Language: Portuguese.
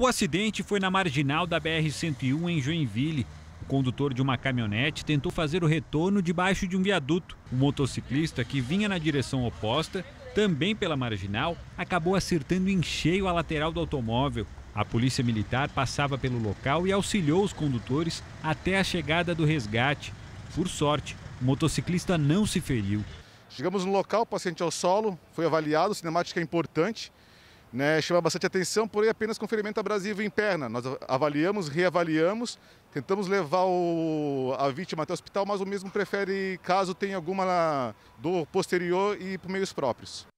O acidente foi na marginal da BR-101 em Joinville. O condutor de uma caminhonete tentou fazer o retorno debaixo de um viaduto. O motociclista, que vinha na direção oposta, também pela marginal, acabou acertando em cheio a lateral do automóvel. A polícia militar passava pelo local e auxiliou os condutores até a chegada do resgate. Por sorte, o motociclista não se feriu. Chegamos no local, o paciente ao solo, foi avaliado, cinemática é importante né, chama bastante atenção, porém apenas com ferimento abrasivo em perna. Nós avaliamos, reavaliamos, tentamos levar o, a vítima até o hospital, mas o mesmo prefere, caso tenha alguma dor posterior, ir por meios próprios.